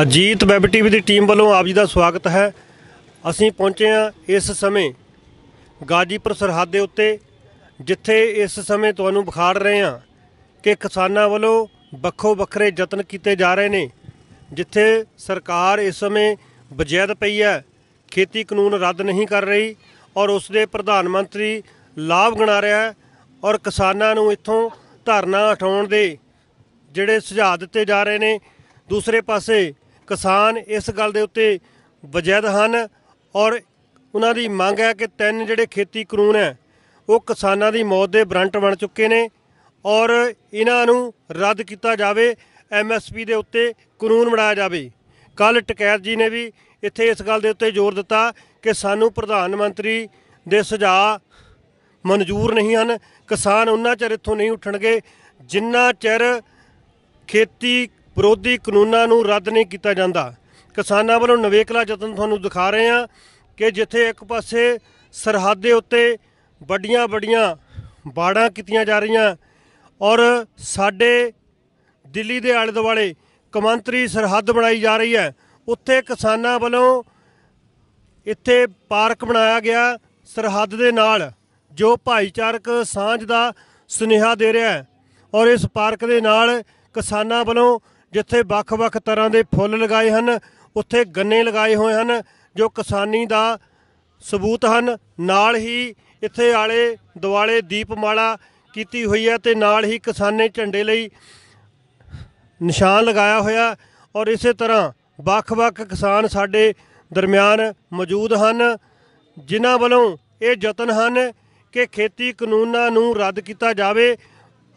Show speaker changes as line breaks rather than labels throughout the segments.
Ajit web TV ਦੀ team ਵੱਲੋਂ ਆਪ ਜੀ ਦਾ ਸਵਾਗਤ ਹੈ ਅਸੀਂ ਪਹੁੰਚੇ ਹਾਂ ਇਸ ਸਮੇਂ ਗਾਜੀਪੁਰ ਸਰਹੱਦ ਦੇ ਉੱਤੇ ਜਿੱਥੇ ਇਸ ਸਮੇਂ ਤੁਹਾਨੂੰ ਵਿਖਾੜ ਰਹੇ ਹਾਂ ਕਿ ਕਿਸਾਨਾਂ ਵੱਲੋਂ ਵੱਖੋ ਵੱਖਰੇ ਯਤਨ ਕੀਤੇ ਜਾ ਰਹੇ ਨੇ ਜਿੱਥੇ ਸਰਕਾਰ ਇਸ ਸਮੇਂ ਬਜੈਦ ਪਈ ਹੈ ਖੇਤੀ ਕਾਨੂੰਨ ਰੱਦ ਨਹੀਂ ਕਰ ਰਹੀ ਔਰ ਉਸ ਦੇ ਪ੍ਰਧਾਨ ਮੰਤਰੀ ਲਾਭ ਗਿਣਾ ਰਿਹਾ ਹੈ ਔਰ ਕਿਸਾਨਾਂ ਨੂੰ ਇੱਥੋਂ ਧਰਨਾ ਹਟਾਉਣ ਦੇ ਜਿਹੜੇ ਸੁਝਾਅ ਦਿੱਤੇ ਜਾ ਰਹੇ ਨੇ ਦੂਸਰੇ ਪਾਸੇ ਕਿਸਾਨ ਇਸ ਗੱਲ ਦੇ ਉੱਤੇ ਵਜੈਦ ਹਨ ਔਰ ਉਹਨਾਂ ਦੀ ਮੰਗ ਹੈ ਕਿ ਤਿੰਨ ਜਿਹੜੇ ਖੇਤੀ ਕਾਨੂੰਨ ਹੈ ਉਹ ਕਿਸਾਨਾਂ ਦੀ ਮੌਤ ਦੇ ਬਰੰਟ ਬਣ ਚੁੱਕੇ ਨੇ ਔਰ ਇਹਨਾਂ ਨੂੰ ਰੱਦ ਕੀਤਾ ਜਾਵੇ ਐਮਐਸਪੀ ਦੇ ਉੱਤੇ ਕਾਨੂੰਨ ਬਣਾਇਆ ਜਾਵੇ ਕੱਲ ਟਕੈਰ ਜੀ ਨੇ ਵੀ ਇੱਥੇ ਇਸ ਗੱਲ ਦੇ ਉੱਤੇ ਜ਼ੋਰ ਦਿੱਤਾ ਕਿ ਸਾਨੂੰ ਪ੍ਰਧਾਨ ਮੰਤਰੀ ਦੇ ਸੁਝਾਅ ਮਨਜ਼ੂਰ ਨਹੀਂ ਹਨ ਕਿਸਾਨ ਉਹਨਾਂ ਚਿਰ ਇੱਥੋਂ ਨਹੀਂ ਉੱਠਣਗੇ ਜਿੰਨਾ ਚਿਰ ਖੇਤੀ ਵਿਰੋਧੀ ਕਾਨੂੰਨਾਂ ਨੂੰ ਰੱਦ ਨਹੀਂ ਕੀਤਾ ਜਾਂਦਾ ਕਿਸਾਨਾਂ ਵੱਲੋਂ ਨਵੇਕਲਾ ਯਤਨ ਤੁਹਾਨੂੰ ਦਿਖਾ ਰਹੇ ਹਾਂ ਕਿ ਜਿੱਥੇ ਇੱਕ ਪਾਸੇ ਸਰਹੱਦ ਦੇ ਉੱਤੇ ਵੱਡੀਆਂ-ਵੱਡੀਆਂ ਬਾੜਾਂ ਕੀਤੀਆਂ ਜਾ ਰਹੀਆਂ ਔਰ ਸਾਡੇ ਦਿੱਲੀ ਦੇ ਆਲੇ ਦੁਆਲੇ ਕਮੰਤਰੀ ਸਰਹੱਦ ਬਣਾਈ ਜਾ ਰਹੀ ਹੈ ਉੱਥੇ ਕਿਸਾਨਾਂ ਵੱਲੋਂ ਇੱਥੇ ਪਾਰਕ ਬਣਾਇਆ ਗਿਆ ਸਰਹੱਦ ਦੇ ਨਾਲ ਜੋ ਭਾਈਚਾਰਕ ਸਾਂਝ ਦਾ ਸੁਨੇਹਾ ਦੇ ਰਿਹਾ ਹੈ ਔਰ ਇਸ ਪਾਰਕ ਦੇ ਨਾਲ ਕਿਸਾਨਾਂ ਵੱਲੋਂ ਜਿੱਥੇ ਵੱਖ-ਵੱਖ ਤਰ੍ਹਾਂ ਦੇ ਫੁੱਲ ਲਗਾਏ ਹਨ ਉੱਥੇ ਗੰਨੇ ਲਗਾਏ ਹੋਏ ਹਨ ਜੋ ਕਿਸਾਨੀ ਦਾ ਸਬੂਤ ਹਨ ਨਾਲ ਹੀ ਇੱਥੇ ਆਲੇ ਦਿਵਾਲੇ ਦੀਪਮਾਲਾ ਕੀਤੀ ਹੋਈ ਹੈ ਤੇ ਨਾਲ ਹੀ ਕਿਸਾਨੇ ਝੰਡੇ ਲਈ ਨਿਸ਼ਾਨ ਲਗਾਇਆ ਹੋਇਆ ਔਰ ਇਸੇ ਤਰ੍ਹਾਂ ਵੱਖ-ਵੱਖ ਕਿਸਾਨ ਸਾਡੇ ਦਰਮਿਆਨ ਮੌਜੂਦ ਹਨ ਜਿਨ੍ਹਾਂ ਵੱਲੋਂ ਇਹ ਯਤਨ ਹਨ ਕਿ ਖੇਤੀ ਕਾਨੂੰਨਾਂ ਨੂੰ ਰੱਦ ਕੀਤਾ ਜਾਵੇ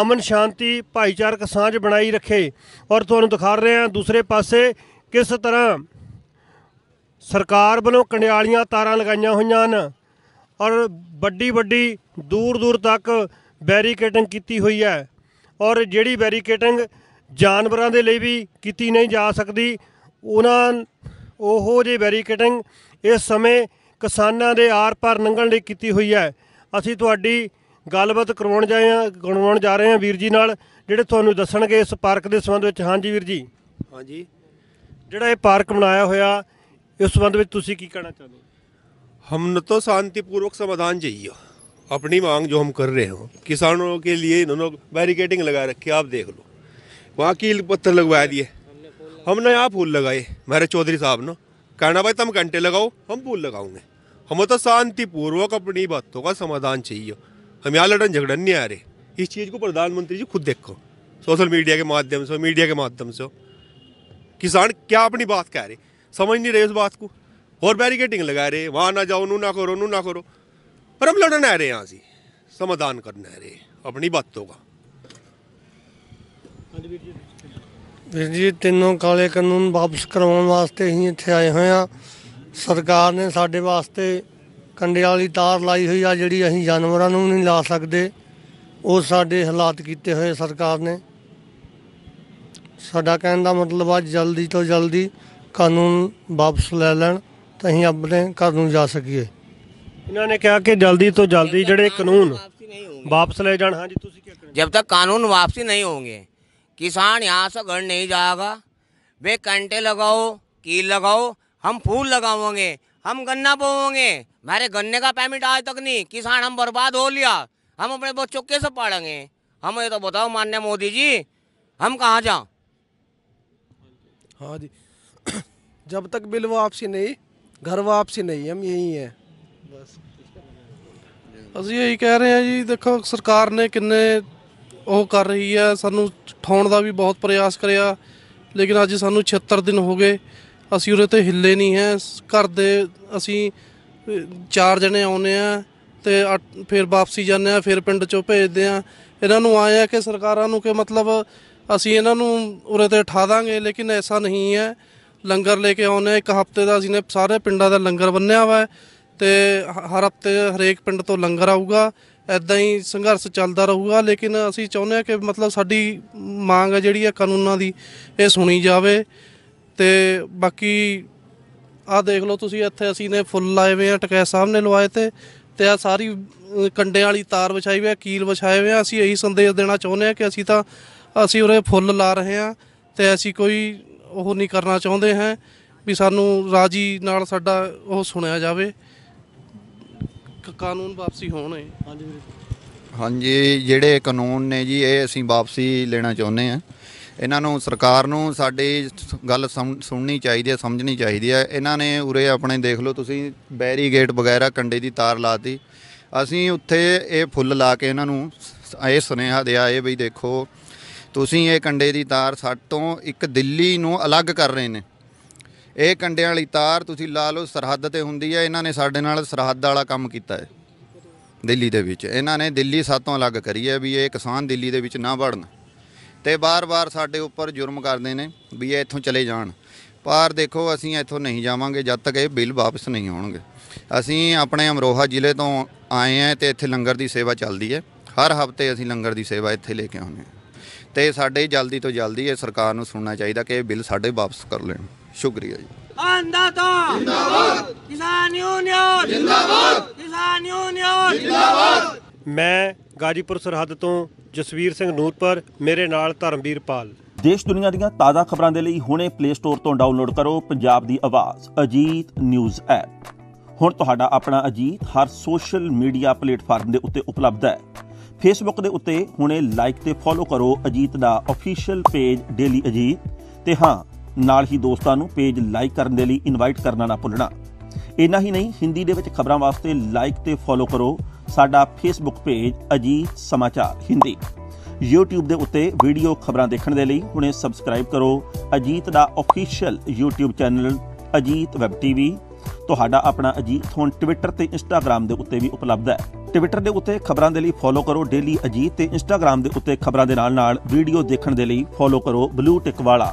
ਅਮਨ ਸ਼ਾਂਤੀ ਭਾਈਚਾਰਕ ਸਾਂਝ ਬਣਾਈ ਰੱਖੇ ਔਰ ਤੁਹਾਨੂੰ ਦਿਖਾ ਰਹੇ ਹਾਂ ਦੂਸਰੇ ਪਾਸੇ ਕਿਸ ਤਰ੍ਹਾਂ ਸਰਕਾਰ ਵੱਲੋਂ ਕੰਡਿਆਲੀਆਂ ਤਾਰਾਂ ਲਗਾਈਆਂ ਹੋਈਆਂ ਹਨ ਔਰ ਵੱਡੀ ਵੱਡੀ ਦੂਰ ਦੂਰ ਤੱਕ ਬੈਰੀਕੇਟਿੰਗ ਕੀਤੀ ਹੋਈ ਹੈ ਔਰ ਜਿਹੜੀ ਬੈਰੀਕੇਟਿੰਗ ਜਾਨਵਰਾਂ ਦੇ ਲਈ ਵੀ ਕੀਤੀ ਨਹੀਂ ਜਾ ਸਕਦੀ ਉਹਨਾਂ ਉਹੋ ਜੇ ਬੈਰੀਕੇਟਿੰਗ ਇਸ ਸਮੇਂ ਕਿਸਾਨਾਂ ਦੇ ਆਰ ਪਾਰ ਨੰਗਣ ਲਈ ਕੀਤੀ ਹੋਈ ਹੈ ਅਸੀਂ ਤੁਹਾਡੀ गलबात करवा जाए करवा जा रहे हैं वीर जी ਜੀ ਨਾਲ दसन ਤੁਹਾਨੂੰ ਦੱਸਣਗੇ ਇਸ ਪਾਰਕ ਦੇ ਸੰਬੰਧ ਵਿੱਚ ਹਾਂਜੀ ਵੀਰ ਜੀ ਹਾਂਜੀ ਜਿਹੜਾ ਇਹ पार्क बनाया हुआ इस संबंध में ਤੁਸੀਂ ਕੀ ਕਹਿਣਾ ਚਾਹੁੰਦੇ हो हमने तो शांतिपूर्वक समाधान चाहिए अपनी मांग जो हम कर रहे हो किसानों के लिए इन्होंने बैरिकेडिंग लगा रखी आप देख लो वहाँ कील पत्थर लगवा दिए हमने यहाँ फूल लगाए मेरे चौधरी साहब ने कहना भाई तुम घंटे लगाओ हम फूल लगाओगे हमें तो शांतिपूर्वक अपनी बातों का समाधान चाहिए हम यहाँ लड़न झगड़न नहीं आ रहे इस चीज़ को प्रधानमंत्री जी खुद देखो सोशल मीडिया के माध्यम से मीडिया के माध्यम से किसान क्या अपनी बात कह रहे समझ नहीं रहे उस बात को और बैरिकेटिंग लगा रहे वहाँ ना जाओ नू ना करो नू ना करो पर हम लड़न आ रहे यहाँ से समाधान करना है रे अपनी बातों का ਵੀਰ ਜੀ ਤਿੰਨੋਂ ਕਾਲੇ ਕਾਨੂੰਨ ਵਾਪਸ ਕਰਵਾਉਣ ਵਾਸਤੇ ਹੀ ਇੱਥੇ ਆਏ ਹੋਏ ਆ ਸਰਕਾਰ ਨੇ ਸਾਡੇ ਕੰਡੇ ਵਾਲੀ ਤਾਰ ਲਾਈ ਹੋਈ ਆ ਜਿਹੜੀ ਅਸੀਂ ਜਾਨਵਰਾਂ ਨੂੰ ਨਹੀਂ ਲਾ ਸਕਦੇ ਉਹ ਸਾਡੇ ਹਾਲਾਤ ਕੀਤੇ ਹੋਏ ਸਰਕਾਰ ਨੇ ਸਾਡਾ ਕਹਿਣ ਦਾ ਮਤਲਬ ਆ ਜਲਦੀ ਤੋਂ ਜਲਦੀ ਕਾਨੂੰਨ ਵਾਪਸ ਲੈ ਲੈਣ ਤਾਂ ਅਸੀਂ ਆਪਣੇ ਘਰ ਨੂੰ ਜਾ ਸਕੀਏ ਇਹਨਾਂ ਨੇ ਕਿਹਾ ਕਿ ਜਲਦੀ ਤੋਂ ਜਲਦੀ ਜਿਹੜੇ ਕਾਨੂੰਨ ਵਾਪਸ ਲੈ ਜਾਣ ਹਾਂਜੀ ਤੁਸੀਂ ਕੀ ਕਰਨਾ करें? ਤੱਕ ਕਾਨੂੰਨ ਵਾਪਸੀ ਨਹੀਂ ਹੋਣਗੇ ਕਿਸਾਨ किसान यहाँ से ਨਹੀਂ ਜਾਗਾ ਵੇ ਕੰਟੇ ਲਗਾਓ ਕੀ ਲਗਾਓ ਹਮ ਫੂਲ ਲਗਾਵਾਂਗੇ हम गन्ना बोएंगे मेरे गन्ने का पेमेंट आज तक नहीं किसान हम बर्बाद हो लिया हम अपने बच्चों कैसे पाड़ेंगे हम ये तो बताओ मान्य मोदी जी हम कहाँ जाओ
हाँ जी जब तक बिल वापसी नहीं घर वापसी नहीं हम यही है अस यही कह रहे हैं जी देखो सरकार ने किन्ने वो कर रही है ਹੈ ਸਾਨੂੰ ਠਾਉਣ ਦਾ ਵੀ ਬਹੁਤ ਪ੍ਰਯਾਸ ਕਰਿਆ ਲੇਕਿਨ ਅੱਜ ਸਾਨੂੰ 76 ਦਿਨ ਹੋ ਅਸੀਂ ਉਰੇ ਤੇ ਹਿੱਲੇ ਨਹੀਂ ਹੈ ਘਰ ਦੇ ਅਸੀਂ ਚਾਰ ਜਣੇ ਆਉਨੇ ਆ ਤੇ ਫਿਰ ਵਾਪਸੀ ਜਾਂਦੇ ਆ ਫਿਰ ਪਿੰਡ ਚੋਂ ਭੇਜਦੇ ਆ ਇਹਨਾਂ ਨੂੰ ਆਇਆ ਕਿ ਸਰਕਾਰਾਂ ਨੂੰ ਕਿ ਮਤਲਬ ਅਸੀਂ ਇਹਨਾਂ ਨੂੰ ਉਰੇ ਤੇ ਠਾ ਦਾਂਗੇ ਲੇਕਿਨ ਐਸਾ ਨਹੀਂ ਹੈ ਲੰਗਰ ਲੈ ਕੇ ਆਉਨੇ ਇੱਕ ਹਫਤੇ ਦਾ ਅਸੀਂ ਨੇ ਸਾਰੇ ਪਿੰਡਾਂ ਦਾ ਲੰਗਰ ਬੰਨਿਆ ਹੋਇਆ ਤੇ ਹਰ ਹਫਤੇ ਹਰੇਕ ਪਿੰਡ ਤੋਂ ਲੰਗਰ ਆਊਗਾ ਐਦਾਂ ਹੀ ਸੰਘਰਸ਼ ਚੱਲਦਾ ਰਹੂਗਾ ਲੇਕਿਨ ਅਸੀਂ ਚਾਹੁੰਦੇ ਆ ਕਿ ਮਤਲਬ ਸਾਡੀ ਮੰਗ ਜਿਹੜੀ ਹੈ ਕਾਨੂੰਨਾਂ ਦੀ ਇਹ ਸੁਣੀ ਜਾਵੇ ਤੇ ਬਾਕੀ ਆ ਦੇਖ ਲਓ ਤੁਸੀਂ ਇੱਥੇ ਅਸੀਂ ਨੇ ਫੁੱਲ ਲਾਏ ਹੋਏ ਆ ਟਕੈ ਸਾਹਮਣੇ ਲਵਾਏ ਤੇ ਤੇ ਆ ਸਾਰੀ ਕੰਡੇ ਵਾਲੀ ਤਾਰ ਵਿਛਾਈ ਹੋਈ ਆ ਕੀਲ ਵਿਛਾਏ ਹੋਏ ਆ ਅਸੀਂ ਇਹੀ ਸੰਦੇਸ਼ ਦੇਣਾ ਚਾਹੁੰਦੇ ਆ ਕਿ ਅਸੀਂ ਤਾਂ ਅਸੀਂ ਉਰੇ ਫੁੱਲ ਲਾ ਰਹੇ ਆ ਤੇ ਅਸੀਂ ਕੋਈ ਉਹ ਨਹੀਂ ਕਰਨਾ ਚਾਹੁੰਦੇ ਹਾਂ ਵੀ ਸਾਨੂੰ ਰਾਜੀ ਨਾਲ ਸਾਡਾ ਉਹ ਸੁਣਿਆ ਜਾਵੇ ਕਾਨੂੰਨ ਵਾਪਸੀ ਹੋਣ ਹਾਂਜੀ
ਹਾਂਜੀ ਜਿਹੜੇ ਕਾਨੂੰਨ ਨੇ ਜੀ ਇਹ ਅਸੀਂ ਵਾਪਸੀ ਲੈਣਾ ਚਾਹੁੰਦੇ ਆ ਇਹਨਾਂ ਨੂੰ ਸਰਕਾਰ ਨੂੰ ਸਾਡੀ ਗੱਲ ਸੁਣਨੀ ਚਾਹੀਦੀ ਹੈ ਸਮਝਣੀ ਚਾਹੀਦੀ ਹੈ ਇਹਨਾਂ ਨੇ ਉਰੇ ਆਪਣੇ ਦੇਖ ਲਓ ਤੁਸੀਂ ਬੈਰੀਗੇਟ ਵਗੈਰਾ ਕੰਡੇ ਦੀ ਤਾਰ ਲਾਤੀ ਅਸੀਂ ਉੱਥੇ ਇਹ ਫੁੱਲ ਲਾ ਕੇ ਇਹਨਾਂ ਨੂੰ ਇਹ ਸੁਨੇਹਾ ਦਿਆ ਇਹ ਬਈ ਦੇਖੋ ਤੁਸੀਂ ਇਹ ਕੰਡੇ ਦੀ ਤਾਰ ਸਾਡੇ ਤੋਂ ਇੱਕ ਦਿੱਲੀ ਨੂੰ ਅਲੱਗ ਕਰ ਰਹੇ ਨੇ ਇਹ ਕੰਡਿਆਂ ਵਾਲੀ ਤਾਰ ਤੁਸੀਂ ਲਾ ਲਓ ਸਰਹੱਦ ਤੇ ਹੁੰਦੀ ਹੈ ਇਹਨਾਂ ਨੇ ਸਾਡੇ ਨਾਲ ਸਰਹੱਦ ਵਾਲਾ ਕੰਮ ਕੀਤਾ ਹੈ ਦਿੱਲੀ ਦੇ ਵਿੱਚ ਇਹਨਾਂ ਨੇ ਦਿੱਲੀ ਸਾਤੋਂ ਅਲੱਗ ਕਰੀ ਹੈ ਵੀ ਇਹ ਕਿਸਾਨ ਦਿੱਲੀ ਦੇ ਵਿੱਚ ਨਾ ਵੜਨ ਤੇ ਬਾਰ-ਬਾਰ ਸਾਡੇ ਉੱਪਰ ਜੁਰਮ ਕਰਦੇ ਨੇ ਵੀ ਇਹ ਇੱਥੋਂ ਚਲੇ ਜਾਣ ਪਰ ਦੇਖੋ ਅਸੀਂ ਇੱਥੋਂ ਨਹੀਂ ਜਾਵਾਂਗੇ ਜਦ ਤੱਕ ਇਹ ਬਿੱਲ ਵਾਪਸ ਨਹੀਂ ਆਉਣਗੇ ਅਸੀਂ ਆਪਣੇ ਅਮਰੋਹਾ ਜ਼ਿਲ੍ਹੇ ਤੋਂ ਆਏ ਆਂ ਤੇ ਇੱਥੇ ਲੰਗਰ ਦੀ ਸੇਵਾ ਚੱਲਦੀ ਹੈ ਹਰ ਹਫਤੇ ਅਸੀਂ ਲੰਗਰ ਦੀ ਸੇਵਾ ਇੱਥੇ ਲੈ ਕੇ ਆਉਂਦੇ ਹਾਂ ਤੇ ਸਾਡੇ ਜਲਦੀ ਤੋਂ ਜਲਦੀ ਇਹ ਸਰਕਾਰ ਨੂੰ ਸੁਣਨਾ ਚਾਹੀਦਾ ਕਿ ਇਹ ਬਿੱਲ ਸਾਡੇ ਵਾਪਸ ਕਰ ਲੈਣ ਸ਼ੁਕਰੀਆ ਜੀ
ਆਂਦਾਤਾ ਜਿੰਦਾਬਾਦ ਕਿਸਾਨ ਯੂਨੀਅਨ ਜਿੰਦਾਬਾਦ ਕਿਸਾਨ ਯੂਨੀਅਨ ਜਿੰਦਾਬਾਦ ਮੈਂ ਗਾਜੀਪੁਰ ਸਰਹੱਦ ਤੋਂ ਜਸਵੀਰ ਸਿੰਘ ਨੂਰਪੁਰ ਮੇਰੇ ਨਾਲ ਧਰਮਵੀਰ ਪਾਲ ਦੇਸ਼ ਦੁਨੀਆ ਦੀਆਂ ਤਾਜ਼ਾ ਖਬਰਾਂ ਦੇ ਲਈ ਹੁਣੇ ਪਲੇ ਸਟੋਰ
ਤੋਂ ਡਾਊਨਲੋਡ ਕਰੋ ਪੰਜਾਬ ਦੀ ਆਵਾਜ਼ ਅਜੀਤ ਨਿਊਜ਼ ਐਪ ਹੁਣ ਤੁਹਾਡਾ ਆਪਣਾ ਅਜੀਤ ਹਰ ਸੋਸ਼ਲ ਮੀਡੀਆ ਪਲੇਟਫਾਰਮ ਦੇ ਉੱਤੇ ਉਪਲਬਧ ਹੈ ਫੇਸਬੁੱਕ ਦੇ ਉੱਤੇ ਹੁਣੇ ਲਾਈਕ ਤੇ ਫੋਲੋ ਕਰੋ ਅਜੀਤ ਦਾ ਅਫੀਸ਼ੀਅਲ ਪੇਜ ਡੇਲੀ ਅਜੀਤ ਤੇ ਹਾਂ ਨਾਲ ਹੀ ਦੋਸਤਾਂ ਨੂੰ ਪੇਜ ਲਾਈਕ ਕਰਨ ਦੇ ਲਈ ਇਨਵਾਈਟ ਕਰਨਾ ਨਾ ਭੁੱਲਣਾ ਇੰਨਾ ਹੀ ਨਹੀਂ ਹਿੰਦੀ ਦੇ ਵਿੱਚ ਖਬਰਾਂ ਵਾਸਤੇ ਲਾਈਕ ਤੇ ਫੋਲੋ ਕਰੋ ਸਾਡਾ ਫੇਸਬੁੱਕ ਪੇਜ ਅਜੀਤ ਸਮਾਚਾਰ ਹਿੰਦੀ YouTube ਦੇ ਉੱਤੇ ਵੀਡੀਓ ਖਬਰਾਂ ਦੇਖਣ ਦੇ ਲਈ ਹੁਣੇ ਸਬਸਕ੍ਰਾਈਬ ਕਰੋ ਅਜੀਤ ਦਾ official YouTube channel Ajit web TV ਤੁਹਾਡਾ ਆਪਣਾ ਅਜੀਤ ਹੁਣ ਟਵਿੱਟਰ ਤੇ ਇੰਸਟਾਗ੍ਰam ਦੇ ਉੱਤੇ ਵੀ ਉਪਲਬਧ ਹੈ ਟਵਿੱਟਰ ਦੇ ਉੱਤੇ ਖਬਰਾਂ ਦੇ ਲਈ ਫੋਲੋ ਕਰੋ ਡੇਲੀ ਅਜੀਤ ਤੇ ਇੰਸਟਾਗ੍ਰam ਦੇ ਉੱਤੇ ਖਬਰਾਂ ਦੇ ਨਾਲ ਨਾਲ ਵੀਡੀਓ ਦੇਖਣ ਦੇ ਲਈ ਫੋਲੋ ਕਰੋ ਬਲੂ ਟਿਕ ਵਾਲਾ